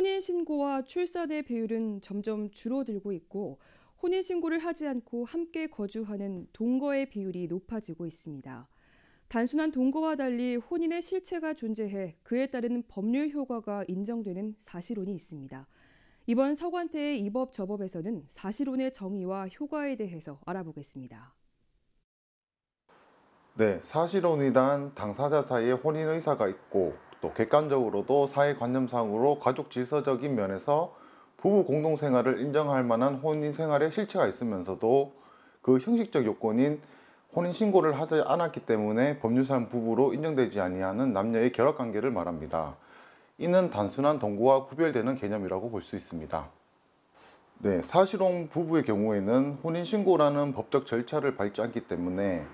혼인 신고와 출산의 비율은 점점 줄어들고 있고 혼인 신고를 하지 않고 함께 거주하는 동거의 비율이 높아지고 있습니다. 단순한 동거와 달리 혼인의 실체가 존재해 그에 따른 법률 효과가 인정되는 사실혼이 있습니다. 이번 서관태의 이법 저법에서는 사실혼의 정의와 효과에 대해서 알아보겠습니다. 네, 사실혼이란 당사자 사이에 혼인 의사가 있고 또 객관적으로도 사회관념상으로 가족 질서적인 면에서 부부 공동생활을 인정할 만한 혼인생활의 실체가 있으면서도 그 형식적 요건인 혼인신고를 하지 않았기 때문에 법률상 부부로 인정되지 아니하는 남녀의 결합관계를 말합니다. 이는 단순한 동거와 구별되는 개념이라고 볼 수 있습니다. 네, 사실혼 부부의 경우에는 혼인신고라는 법적 절차를 밟지 않기 때문에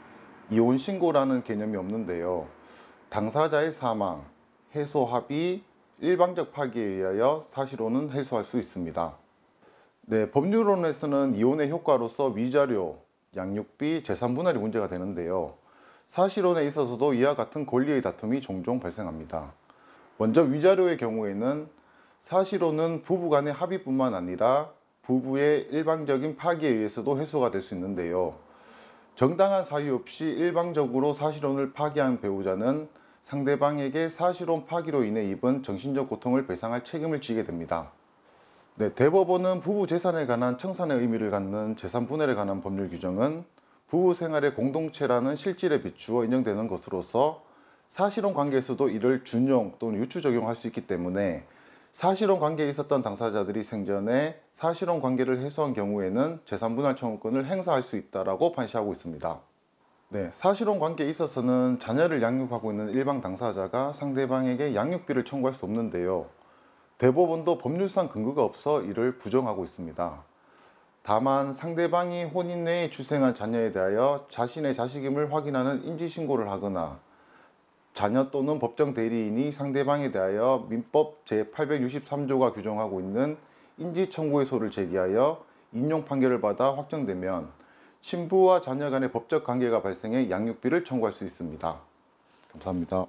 이혼신고라는 개념이 없는데요. 당사자의 사망, 해소합의 일방적 파기에 의하여 사실혼은 해소할 수 있습니다. 네, 법률론에서는 이혼의 효과로서 위자료, 양육비, 재산 분할이 문제가 되는데요. 사실혼에 있어서도 이와 같은 권리의 다툼이 종종 발생합니다. 먼저 위자료의 경우에는 사실혼은 부부 간의 합의뿐만 아니라 부부의 일방적인 파기에 의해서도 해소가 될 수 있는데요. 정당한 사유 없이 일방적으로 사실혼을 파기한 배우자는 상대방에게 사실혼 파기로 인해 입은 정신적 고통을 배상할 책임을 지게 됩니다. 네, 대법원은 부부 재산에 관한 청산의 의미를 갖는 재산 분할에 관한 법률 규정은 부부 생활의 공동체라는 실질에 비추어 인정되는 것으로서 사실혼 관계에서도 이를 준용 또는 유추 적용할 수 있기 때문에 사실혼 관계에 있었던 당사자들이 생전에 사실혼 관계를 해소한 경우에는 재산 분할 청구권을 행사할 수 있다라고 판시하고 있습니다. 네, 사실혼 관계에 있어서는 자녀를 양육하고 있는 일방 당사자가 상대방에게 양육비를 청구할 수 없는데요. 대법원도 법률상 근거가 없어 이를 부정하고 있습니다. 다만 상대방이 혼인 내에 출생한 자녀에 대하여 자신의 자식임을 확인하는 인지신고를 하거나 자녀 또는 법정 대리인이 상대방에 대하여 민법 제863조가 규정하고 있는 인지청구의 소를 제기하여 인용 판결을 받아 확정되면 신부와 자녀 간의 법적 관계가 발생해 양육비를 청구할 수 있습니다. 감사합니다.